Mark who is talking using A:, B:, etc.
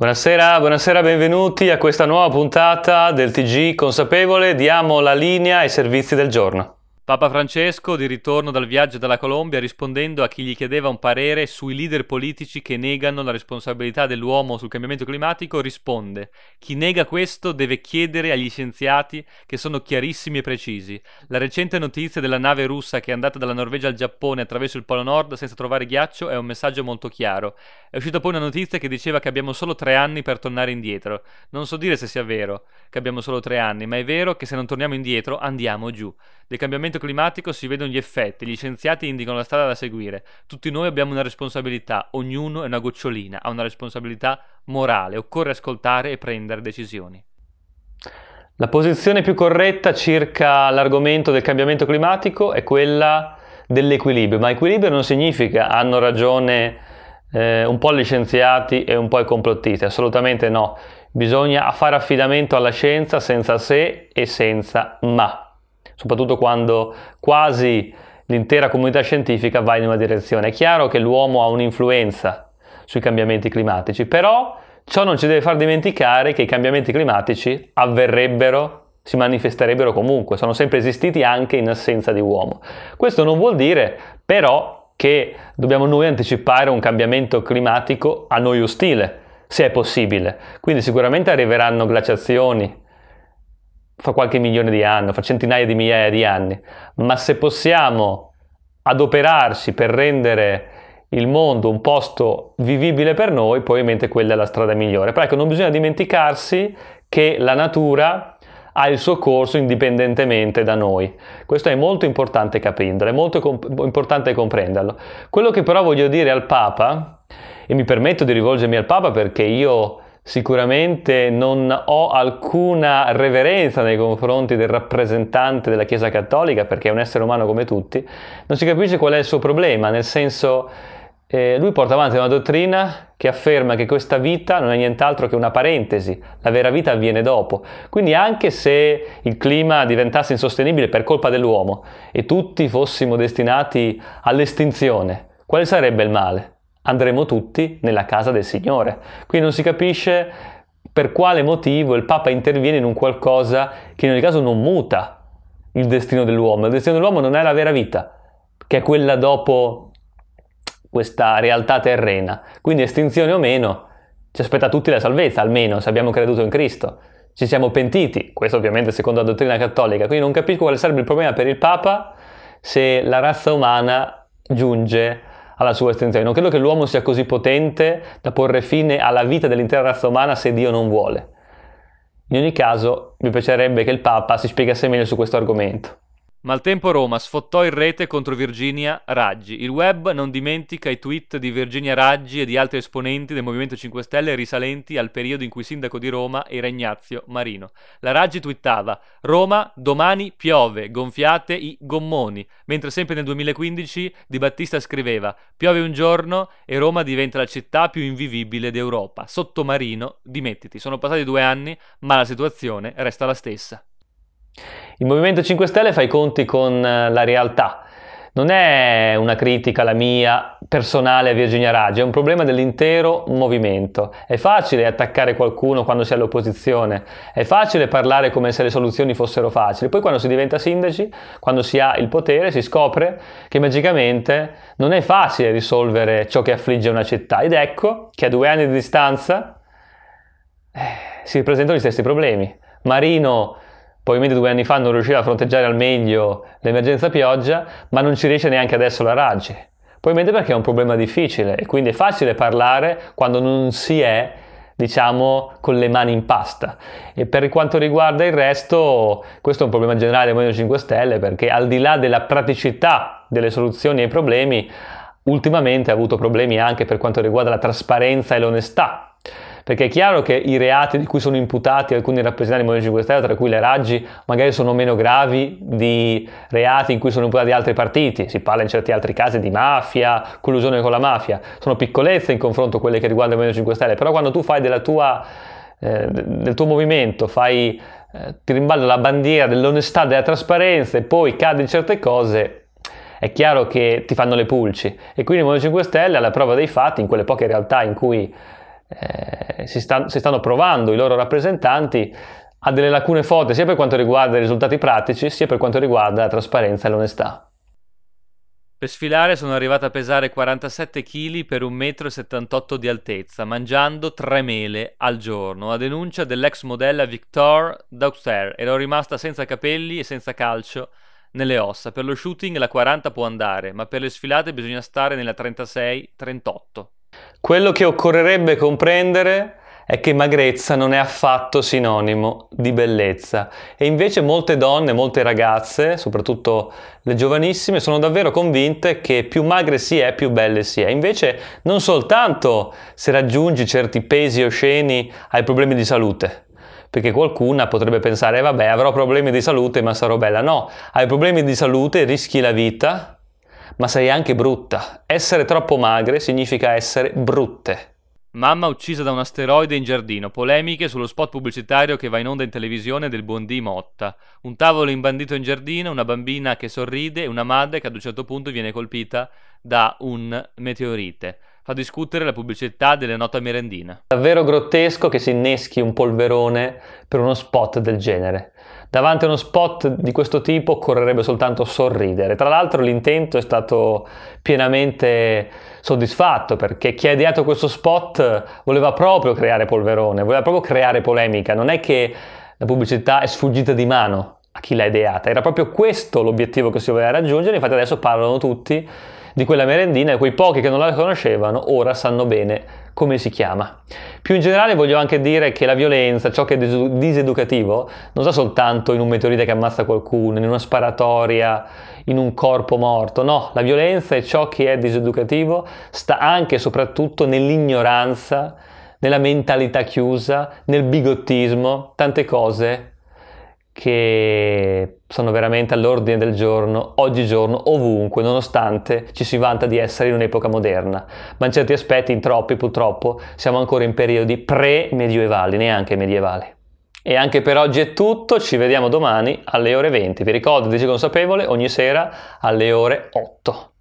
A: Buonasera, buonasera, benvenuti a questa nuova puntata del TG Consapevole. Diamo la linea ai servizi del giorno. Papa Francesco, di ritorno dal viaggio dalla Colombia, rispondendo a chi gli chiedeva un parere sui leader politici che negano la responsabilità dell'uomo sul cambiamento climatico, risponde Chi nega questo deve chiedere agli scienziati che sono chiarissimi e precisi. La recente notizia della nave russa che è andata dalla Norvegia al Giappone attraverso il Polo Nord senza trovare ghiaccio è un messaggio molto chiaro. È uscita poi una notizia che diceva che abbiamo solo tre anni per tornare indietro. Non so dire se sia vero che abbiamo solo tre anni, ma è vero che se non torniamo indietro andiamo giù. Del cambiamento climatico si vedono gli effetti, gli scienziati indicano la strada da seguire. Tutti noi abbiamo una responsabilità, ognuno è una gocciolina, ha una responsabilità morale, occorre ascoltare e prendere decisioni. La posizione più corretta circa l'argomento del cambiamento climatico è quella dell'equilibrio, ma equilibrio non significa hanno ragione eh, un po' gli scienziati e un po' i complottisti, assolutamente no. Bisogna fare affidamento alla scienza senza se e senza ma soprattutto quando quasi l'intera comunità scientifica va in una direzione. È chiaro che l'uomo ha un'influenza sui cambiamenti climatici, però ciò non ci deve far dimenticare che i cambiamenti climatici avverrebbero, si manifesterebbero comunque, sono sempre esistiti anche in assenza di uomo. Questo non vuol dire però che dobbiamo noi anticipare un cambiamento climatico a noi ostile, se è possibile. Quindi sicuramente arriveranno glaciazioni, fa qualche milione di anni, fa centinaia di migliaia di anni, ma se possiamo adoperarci per rendere il mondo un posto vivibile per noi, poi ovviamente quella è la strada migliore. Però ecco, non bisogna dimenticarsi che la natura ha il suo corso indipendentemente da noi. Questo è molto importante capirlo, è molto comp- importante comprenderlo. Quello che però voglio dire al Papa, e mi permetto di rivolgermi al Papa perché io Sicuramente non ho alcuna reverenza nei confronti del rappresentante della Chiesa Cattolica perché è un essere umano come tutti, non si capisce qual è il suo problema, nel senso eh, lui porta avanti una dottrina che afferma che questa vita non è nient'altro che una parentesi, la vera vita avviene dopo. Quindi anche se il clima diventasse insostenibile per colpa dell'uomo e tutti fossimo destinati all'estinzione, quale sarebbe il male? andremo tutti nella casa del Signore. Qui non si capisce per quale motivo il Papa interviene in un qualcosa che in ogni caso non muta il destino dell'uomo. Il destino dell'uomo non è la vera vita, che è quella dopo questa realtà terrena. Quindi estinzione o meno, ci aspetta tutti la salvezza, almeno se abbiamo creduto in Cristo. Ci siamo pentiti, questo ovviamente secondo la dottrina cattolica, quindi non capisco quale sarebbe il problema per il Papa se la razza umana giunge a alla sua estensione. Non credo che l'uomo sia così potente da porre fine alla vita dell'intera razza umana se Dio non vuole. In ogni caso, mi piacerebbe che il Papa si spiegasse meglio su questo argomento. Maltempo Roma sfottò in rete contro Virginia Raggi. Il web non dimentica i tweet di Virginia Raggi e di altri esponenti del Movimento 5 Stelle risalenti al periodo in cui sindaco di Roma era Ignazio Marino. La Raggi twittava Roma domani piove, gonfiate i gommoni, mentre sempre nel 2015 Di Battista scriveva Piove un giorno e Roma diventa la città più invivibile d'Europa. Sottomarino, dimettiti. Sono passati due anni, ma la situazione resta la stessa. Il Movimento 5 Stelle fa i conti con eh, la realtà. Non è una critica la mia personale a Virginia Raggi, è un problema dell'intero movimento. È facile attaccare qualcuno quando si è all'opposizione, è facile parlare come se le soluzioni fossero facili, poi quando si diventa sindaci, quando si ha il potere, si scopre che magicamente non è facile risolvere ciò che affligge una città ed ecco che a due anni di distanza eh, si ripresentano gli stessi problemi. Marino poi due anni fa non riusciva a fronteggiare al meglio l'emergenza pioggia, ma non ci riesce neanche adesso la Raggi. Probabilmente perché è un problema difficile e quindi è facile parlare quando non si è, diciamo, con le mani in pasta. E per quanto riguarda il resto, questo è un problema generale del Movimento 5 Stelle perché al di là della praticità delle soluzioni ai problemi, ultimamente ha avuto problemi anche per quanto riguarda la trasparenza e l'onestà perché è chiaro che i reati di cui sono imputati alcuni rappresentanti del Movimento 5 Stelle, tra cui le Raggi, magari sono meno gravi di reati in cui sono imputati altri partiti. Si parla in certi altri casi di mafia, collusione con la mafia. Sono piccolezze in confronto a quelle che riguardano il Movimento 5 Stelle. Però quando tu fai tua, eh, del tuo movimento, fai, eh, ti rimballa la bandiera dell'onestà, della trasparenza e poi cade in certe cose, è chiaro che ti fanno le pulci e quindi il Movimento 5 Stelle alla prova dei fatti in quelle poche realtà in cui eh, si, sta, si stanno provando i loro rappresentanti a delle lacune forti sia per quanto riguarda i risultati pratici sia per quanto riguarda la trasparenza e l'onestà. Per sfilare sono arrivata a pesare 47 kg per 1,78 m di altezza, mangiando 3 mele al giorno, a denuncia dell'ex modella Victor Dauster. Ero rimasta senza capelli e senza calcio nelle ossa. Per lo shooting la 40 può andare, ma per le sfilate bisogna stare nella 36-38. Quello che occorrerebbe comprendere è che magrezza non è affatto sinonimo di bellezza e invece molte donne, molte ragazze, soprattutto le giovanissime, sono davvero convinte che più magre si è, più belle si è. Invece non soltanto se raggiungi certi pesi osceni hai problemi di salute, perché qualcuna potrebbe pensare, vabbè, avrò problemi di salute ma sarò bella. No, hai problemi di salute, rischi la vita ma sei anche brutta. Essere troppo magre significa essere brutte. Mamma uccisa da un asteroide in giardino, polemiche sullo spot pubblicitario che va in onda in televisione del buon Buondì Motta, un tavolo imbandito in giardino, una bambina che sorride e una madre che ad un certo punto viene colpita da un meteorite. Fa discutere la pubblicità delle note merendina. Davvero grottesco che si inneschi un polverone per uno spot del genere. Davanti a uno spot di questo tipo occorrerebbe soltanto sorridere. Tra l'altro l'intento è stato pienamente soddisfatto perché chi ha ideato questo spot voleva proprio creare polverone, voleva proprio creare polemica. Non è che la pubblicità è sfuggita di mano a chi l'ha ideata, era proprio questo l'obiettivo che si voleva raggiungere. Infatti adesso parlano tutti di quella merendina e quei pochi che non la conoscevano ora sanno bene come si chiama. Più in generale voglio anche dire che la violenza, ciò che è diseducativo, non sta soltanto in un meteorite che ammazza qualcuno, in una sparatoria, in un corpo morto, no, la violenza e ciò che è diseducativo sta anche e soprattutto nell'ignoranza, nella mentalità chiusa, nel bigottismo, tante cose che sono veramente all'ordine del giorno, oggigiorno, ovunque, nonostante ci si vanta di essere in un'epoca moderna. Ma in certi aspetti, in troppi purtroppo, siamo ancora in periodi pre-medievali, neanche medievali. E anche per oggi è tutto, ci vediamo domani alle ore 20. Vi ricordo, dice consapevole, ogni sera alle ore 8.